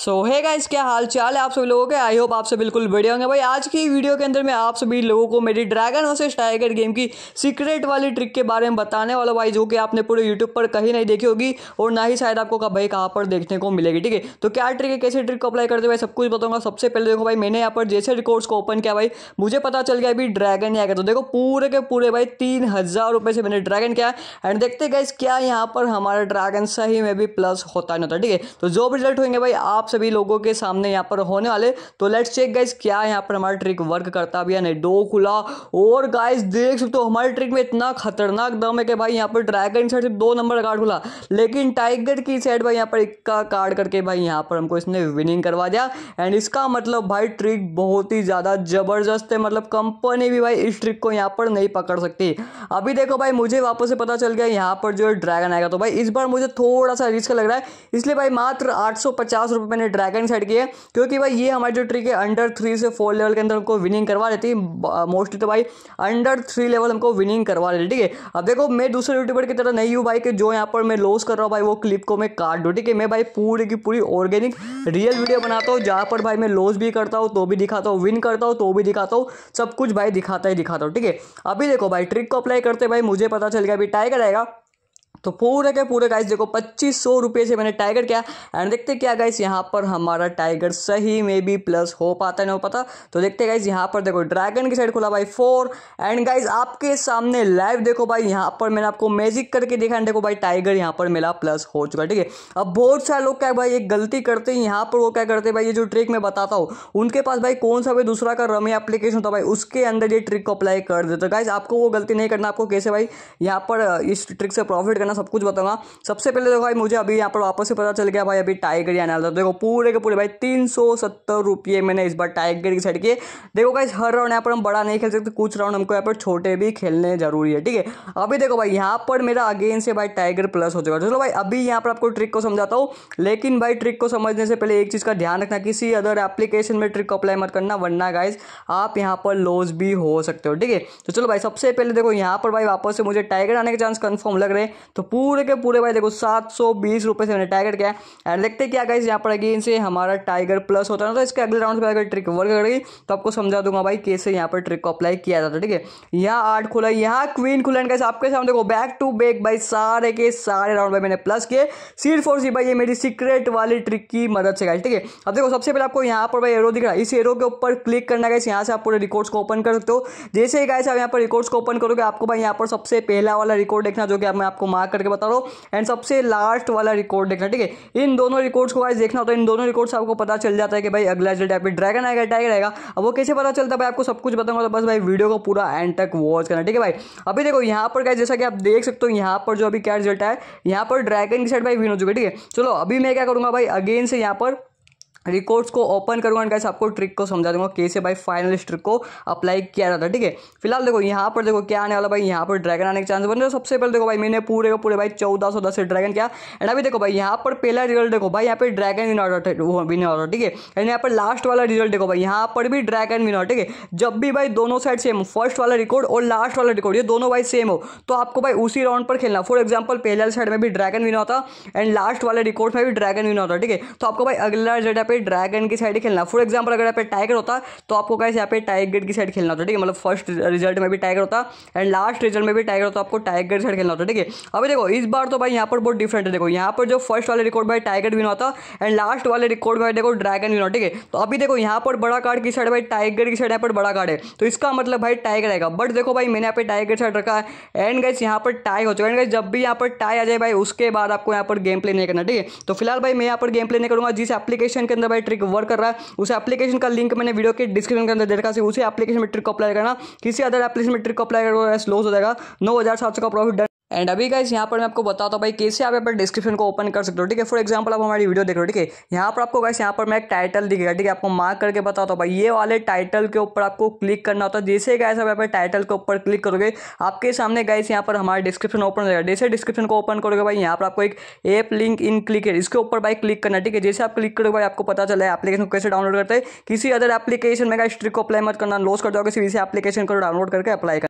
सो हैगा गाइस हाल चाल है आप सभी लोगों के आई होप आपसे बिल्कुल बढ़िया होंगे भाई आज की वीडियो के अंदर मैं आप सभी लोगों को मेरी ड्रैगन वर्सेस टाइगर गेम की सीक्रेट वाली ट्रिक के बारे में बताने वाला भाई जो कि आपने पूरे यूट्यूब पर कहीं नहीं देखी होगी और ना ही शायद आपको कहा भाई कहाँ पर देखने को मिलेगी ठीक है तो क्या ट्रिक है कैसे ट्रिक को अप्लाई करते भाई सब कुछ बताऊंगा सबसे पहले देखो भाई मैंने यहाँ पर जैसे रिकॉर्ड्स को ओपन किया भाई मुझे पता चल गया अभी ड्रैगन यहाँ का तो देखो पूरे के पूरे भाई तीन हज़ार रुपये से मैंने ड्रैगन किया एंड देखते गए क्या यहाँ पर हमारा ड्रैगन सही में भी प्लस होता नहीं होता ठीक है तो जो रिजल्ट होंगे भाई आप सभी लोगों के सामने यहाँ पर होने वाले तो लेट्स चेक गाइज क्या यहाँ पर हमारा ट्रिक वर्क करता भी या नहीं डो खुला और गाइज देख सकते हो हमारे ट्रिक में इतना खतरनाक दम है कि भाई यहाँ पर ड्रैगन साइड सिर्फ दो नंबर का कार्ड खुला लेकिन टाइगर की साइड भाई यहाँ पर इक्का कार्ड करके भाई यहाँ पर हमको इसने विनिंग करवा दिया एंड इसका मतलब भाई ट्रिक बहुत ही ज़्यादा जबरदस्त है मतलब कंपनी भी भाई इस ट्रिक को यहाँ पर नहीं पकड़ सकती अभी देखो भाई मुझे वापस से पता चल गया यहाँ पर जो ड्रैगन आएगा तो भाई इस बार मुझे थोड़ा सा रिस्क लग रहा है इसलिए भाई मात्र आठ सौ पचास रुपये ने ड्रैगन सेट किए क्योंकि भाई ये हमारी जो ट्रिक है अंडर थ्री से फोर लेवल के अंदर हमको विनिंग करवा देती है मोस्टली तो भाई अंडर थ्री लेवल हमको विनिंग करवा देती ठीक है अब देखो मैं दूसरे यूट्यूबर की तरह नहीं हूँ भाई कि जो यहाँ पर मैं लॉस कर रहा हूँ भाई वो क्लिप को मैं काट दूँ ठीक है मैं भाई पूरी की पूरी ऑर्गेनिक रियल वीडियो बनाता हूँ जहाँ पर भाई मैं लॉस भी करता हूँ तो भी दिखाता हूँ विन करता हूँ तो भी दिखाता हूँ सब कुछ भाई दिखाता ही दिखाता हूँ ठीक है अभी देखो भाई ट्रिक को अप्लाई करते भाई मुझे पता चल गया अभी टाइगर आएगा तो पूरे के पूरे गाइस देखो पच्चीस सौ रुपये से मैंने टाइगर किया एंड देखते क्या गाइस यहाँ पर हमारा टाइगर सही में भी प्लस हो पाता है ना हो पाता तो देखते गाइस यहाँ पर देखो ड्रैगन की साइड खुला भाई फोर एंड गाइस आपके सामने लाइव देखो भाई यहाँ पर मैंने आपको मैजिक करके देखा एंड देखो भाई टाइगर यहाँ पर मेरा प्लस हो चुका ठीक है अब बहुत सारे लोग क्या भाई एक गलती करते हैं यहाँ पर वो क्या करते हैं भाई ये जो ट्रिक मैं बताता हूँ उनके पास भाई कौन सा भाई दूसरा का रमी एप्लीकेशन होता भाई उसके अंदर ये ट्रिक को अप्लाई कर देते गाइज आपको वो गलती नहीं करना आपको कैसे भाई यहाँ पर इस ट्रिक से प्रॉफिट करना ना सब कुछ बताऊंगा सबसे पहले देखो भाई मुझे अभी यहाँ पर वापस से पता चल गया भाई अभी टाइगर ही आने वाला देखो पूरे के पूरे भाई तीन सौ मैंने इस बार टाइगर की साइड किए देखो भाई हर राउंड यहाँ पर हम बड़ा नहीं खेल सकते कुछ राउंड हमको यहाँ पर छोटे भी खेलने जरूरी है ठीक है अभी देखो भाई यहाँ पर मेरा अगेन से भाई टाइगर प्लस हो चुका चलो भाई अभी यहाँ पर आपको ट्रिक को समझाता हूँ लेकिन भाई ट्रिक को समझने से पहले एक चीज़ का ध्यान रखना किसी अदर एप्लीकेशन में ट्रिक को अप्लाई मत करना वरना गाइज आप यहाँ पर लॉस भी हो सकते हो ठीक है तो चलो भाई सबसे पहले देखो यहाँ पर भाई वापस से मुझे टाइगर आने के चांस कन्फर्म लग रहे हैं तो तो पूरे के पूरे भाई देखो सात सौ बीस रुपये से मैंने टाइगर किया एंड देखते क्या गाइस यहाँ पर अगेन से हमारा टाइगर प्लस होता है ना तो इसके अगले राउंड पर अगर ट्रिक वर्क करेगी तो आपको समझा दूंगा भाई कैसे यहाँ पर ट्रिक को अप्लाई किया जाता है ठीक है यहाँ आठ खुला यहाँ क्वीन खुला एंड आपके सामने देखो बैक टू बैक भाई सारे के सारे राउंड भाई मैंने प्लस किए सीट फोर सी भाई ये मेरी सीक्रेट वाली ट्रिक की मदद से गाइस ठीक है अब देखो सबसे पहले आपको यहाँ पर भाई एरो दिख रहा है इस एरो के ऊपर क्लिक करना गाइस यहाँ से आप पूरे रिकॉर्ड्स को ओपन कर सकते हो जैसे ही गाइस आप यहाँ पर रिकॉर्ड्स को ओपन करोगे आपको भाई यहाँ पर सबसे पहला वाला रिकॉर्ड देखना जो कि मैं आपको मार्क मजाक करके बता रहा हूँ एंड सबसे लास्ट वाला रिकॉर्ड देखना ठीक है इन दोनों रिकॉर्ड्स को आज देखना होता है इन दोनों रिकॉर्ड्स आपको पता चल जाता है कि भाई अगला जो टाइप ड्रैगन आएगा टाइगर आएगा अब वो कैसे पता चलता है भाई आपको सब कुछ बताऊंगा तो बस भाई वीडियो को पूरा एंड तक वॉच करना ठीक है भाई अभी देखो यहाँ पर क्या जैसा कि आप देख सकते हो यहाँ पर जो अभी क्या रिजल्ट है यहाँ पर ड्रैगन की साइड भाई विन हो चुके ठीक है चलो अभी मैं क्या करूँगा भाई अगेन से यहाँ पर रिकॉर्ड्स को ओपन करूंगा एंड आपको ट्रिक को समझा दूंगा कैसे भाई फाइनल ट्रिक को अप्लाई किया जाता है ठीक है फिलहाल देखो यहाँ पर देखो क्या आने वाला भाई यहाँ पर ड्रैगन आने के चांस बन रहे सबसे पहले देखो भाई मैंने पूरे पूरे भाई चौदह सौ दस ड्रैगन किया एंड अभी देखो भाई यहाँ पर पहला रिजल्ट देखो भाई यहाँ पर dragon win order win order ठीक है एंड यहाँ पर लास्ट वाला रिजल्ट देखो भाई यहाँ पर भी ड्रैगन विन ऑर्डर ठीक है जब भी भाई दोनों साइड सेम फर्स्ट वाला रिकॉर्ड और लास्ट वाला रिकॉर्ड ये दोनों भाई सेम हो तो आपको भाई उसी राउंड पर खेलना फॉर एग्जाम्पल पहले साइड में भी ड्रैगन विन होता एंड लास्ट वाले रिकॉर्ड में भी ड्रैगन विन होता ठीक है तो आपको भाई अगला रिजल्ट यहाँ पे ड्रैगन की साइड खेलना फॉर एग्जाम्पल अगर यहाँ पे टाइगर होता तो आपको कैसे यहाँ पे टाइगर की साइड खेलना होता ठीक है मतलब फर्स्ट रिजल्ट में भी टाइगर होता एंड लास्ट रिजल्ट में भी टाइगर होता आपको टाइगर की साइड खेलना होता ठीक है अभी देखो इस बार तो भाई यहाँ पर बहुत डिफरेंट है देखो यहाँ पर जो फर्स्ट वाले रिकॉर्ड भाई टाइगर विन होता एंड लास्ट वाले रिकॉर्ड में देखो ड्रैगन विन होता ठीक है तो अभी देखो यहाँ पर बड़ा कार्ड की साइड भाई टाइगर की साइड यहाँ पर बड़ा कार्ड है तो इसका मतलब भाई टाइगर रहेगा बट देखो भाई मैंने यहाँ पे टाइगर साइड रखा है एंड गैस यहाँ पर टाई हो चुका है जब भी यहाँ पर टाई आ जाए भाई उसके बाद आपको यहाँ पर गेम प्ले नहीं करना ठीक है तो फिलहाल भाई मैं यहाँ पर गेम प्ले नहीं करूंगा जिस एप्लीकेशन के अंदर भाई ट्रिक वर्क कर रहा है उसे एप्लीकेशन का लिंक मैंने वीडियो के डिस्क्रिप्शन के अंदर दे रखा है उसी एप्लीकेशन में ट्रिक को अप्लाई करना किसी अदर एप्लीकेशन में ट्रिक को अप्लाई करो लॉस हो जाएगा नौ का प्रॉफिट एंड अभी गाइज यहाँ पर मैं आपको बताता हूँ भाई कैसे आप यहाँ पर डिस्क्रिप्शन को ओपन कर सकते हो ठीक है फॉर एग्जांपल आप हमारी वीडियो देख रहे हो ठीक है यहाँ पर आपको गाइस यहाँ पर मैं एक टाइटल दिखेगा ठीक है आपको मार्क करके बताता हूँ भाई ये वाले टाइटल के ऊपर आपको क्लिक करना होता है जैसे गाइस आप यहाँ पर टाइटल के ऊपर क्लिक करोगे आपके सामने गाइस यहाँ पर हमारे डिस्क्रिप्शन ओपन हो जैसे डिस्क्रिप्शन को ओपन करोगे भाई यहाँ पर आपको एक एप लिंक इन क्लिक है इसके ऊपर भाई क्लिक करना ठीक है जैसे आप क्लिक करोगे भाई आपको पता चला है एप्लीकेशन को कैसे डाउनलोड करते हैं किसी अदर एप्लीकेशन में गाइस ट्रिक को अप्लाई मत करना लॉस कर जाओगे इसी एप्लीकेशन को डाउनलोड करके अप्लाई